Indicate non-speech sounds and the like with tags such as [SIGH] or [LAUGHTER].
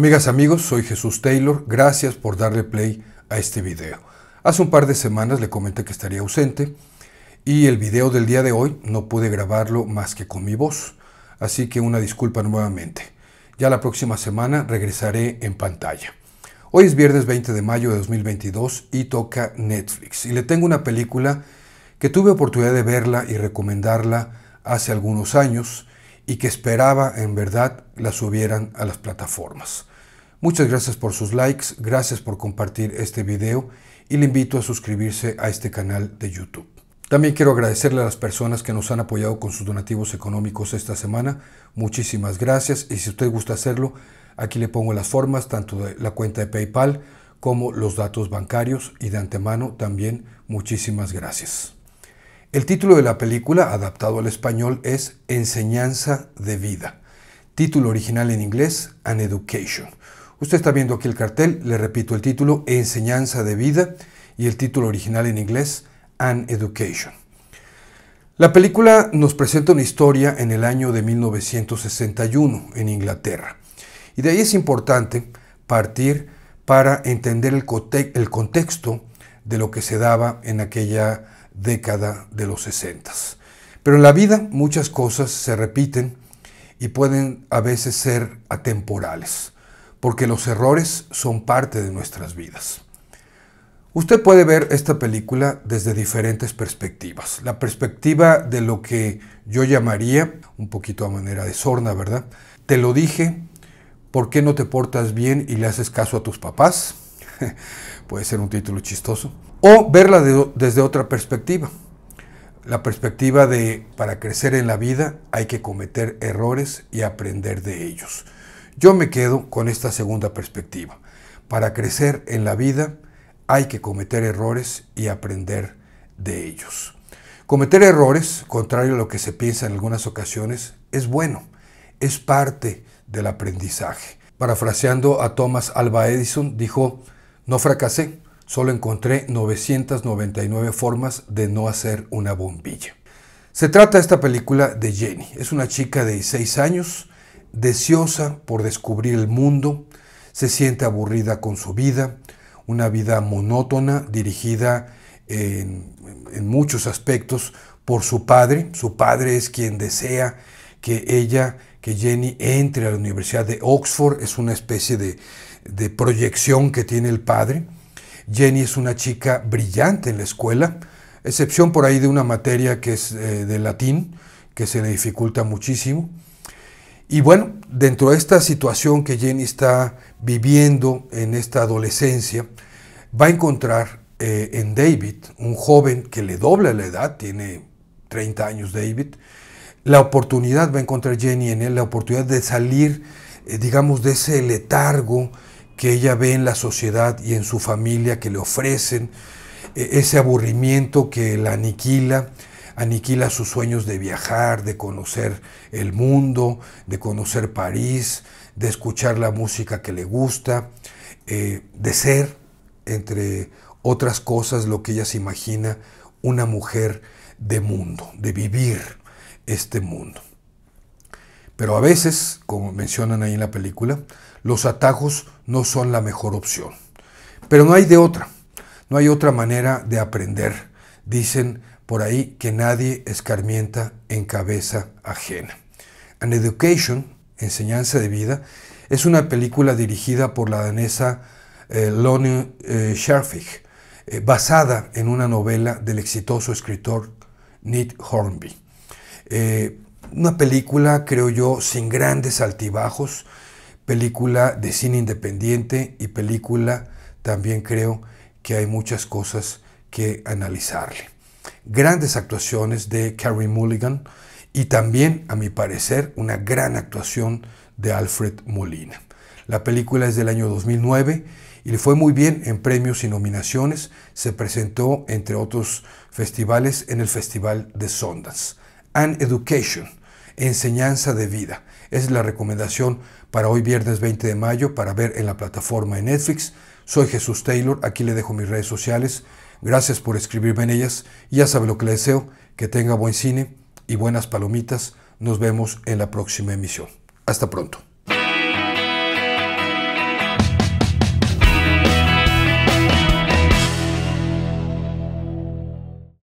Amigas, amigos, soy Jesús Taylor. Gracias por darle play a este video. Hace un par de semanas le comenté que estaría ausente y el video del día de hoy no pude grabarlo más que con mi voz. Así que una disculpa nuevamente. Ya la próxima semana regresaré en pantalla. Hoy es viernes 20 de mayo de 2022 y toca Netflix. Y le tengo una película que tuve oportunidad de verla y recomendarla hace algunos años y que esperaba en verdad la subieran a las plataformas. Muchas gracias por sus likes, gracias por compartir este video y le invito a suscribirse a este canal de YouTube. También quiero agradecerle a las personas que nos han apoyado con sus donativos económicos esta semana. Muchísimas gracias y si usted gusta hacerlo, aquí le pongo las formas tanto de la cuenta de PayPal como los datos bancarios y de antemano también muchísimas gracias. El título de la película, adaptado al español, es Enseñanza de Vida. Título original en inglés, An Education Usted está viendo aquí el cartel, le repito el título, Enseñanza de Vida y el título original en inglés, An Education. La película nos presenta una historia en el año de 1961 en Inglaterra. Y de ahí es importante partir para entender el, contexto de lo que se daba en aquella década de los 60. Pero en la vida muchas cosas se repiten y pueden a veces ser atemporales porque los errores son parte de nuestras vidas. Usted puede ver esta película desde diferentes perspectivas. La perspectiva de lo que yo llamaría, un poquito a manera de sorna, ¿verdad? Te lo dije, ¿por qué no te portas bien y le haces caso a tus papás? [LAUGHS] puede ser un título chistoso. O verla desde otra perspectiva. La perspectiva de para crecer en la vida hay que cometer errores y aprender de ellos. Yo me quedo con esta segunda perspectiva. Para crecer en la vida hay que cometer errores y aprender de ellos. Cometer errores, contrario a lo que se piensa en algunas ocasiones, es bueno, es parte del aprendizaje. Parafraseando a Thomas Alba Edison, dijo, no fracasé, solo encontré 999 formas de no hacer una bombilla. Se trata esta película de Jenny. Es una chica de 16 años deseosa por descubrir el mundo, se siente aburrida con su vida, una vida monótona dirigida en, muchos aspectos por su padre. Su padre es quien desea que ella, que Jenny entre a la Universidad de Oxford, es una especie de, proyección que tiene el padre. Jenny es una chica brillante en la escuela, excepción por ahí de una materia que es eh, de latín, que se le dificulta muchísimo. Y bueno, dentro de esta situación que Jenny está viviendo en esta adolescencia, va a encontrar eh, en David, un joven que le dobla la edad, tiene 30 años David, la oportunidad, va a encontrar Jenny en él, la oportunidad de salir, eh, digamos, de ese letargo que ella ve en la sociedad y en su familia que le ofrecen, eh, ese aburrimiento que la aniquila, aniquila sus sueños de viajar, de conocer el mundo, de conocer París, de escuchar la música que le gusta, eh, de ser, entre otras cosas, lo que ella se imagina, una mujer de mundo, de vivir este mundo. Pero a veces, como mencionan ahí en la película, los atajos no son la mejor opción. Pero no hay de otra, no hay otra manera de aprender, dicen por ahí que nadie escarmienta en cabeza ajena. An Education, Enseñanza de Vida, es una película dirigida por la danesa eh, eh Scherfig, eh, basada en una novela del exitoso escritor Nick Hornby. Eh, una película, creo yo, sin grandes altibajos, película de cine independiente y película, también creo, que hay muchas cosas que analizarle grandes actuaciones de Carrie Mulligan y también, a mi parecer, una gran actuación de Alfred Molina. La película es del año 2009 y le fue muy bien en premios y nominaciones. Se presentó, entre otros festivales, en el Festival de Sondas. An Education, Enseñanza de Vida. Es la recomendación para hoy viernes 20 de mayo para ver en la plataforma de Netflix. Soy Jesús Taylor, aquí le dejo mis redes sociales Gracias por escribirme en ellas ya sabe lo que le deseo, que tenga buen cine y buenas palomitas. Nos vemos en la próxima emisión. Hasta pronto.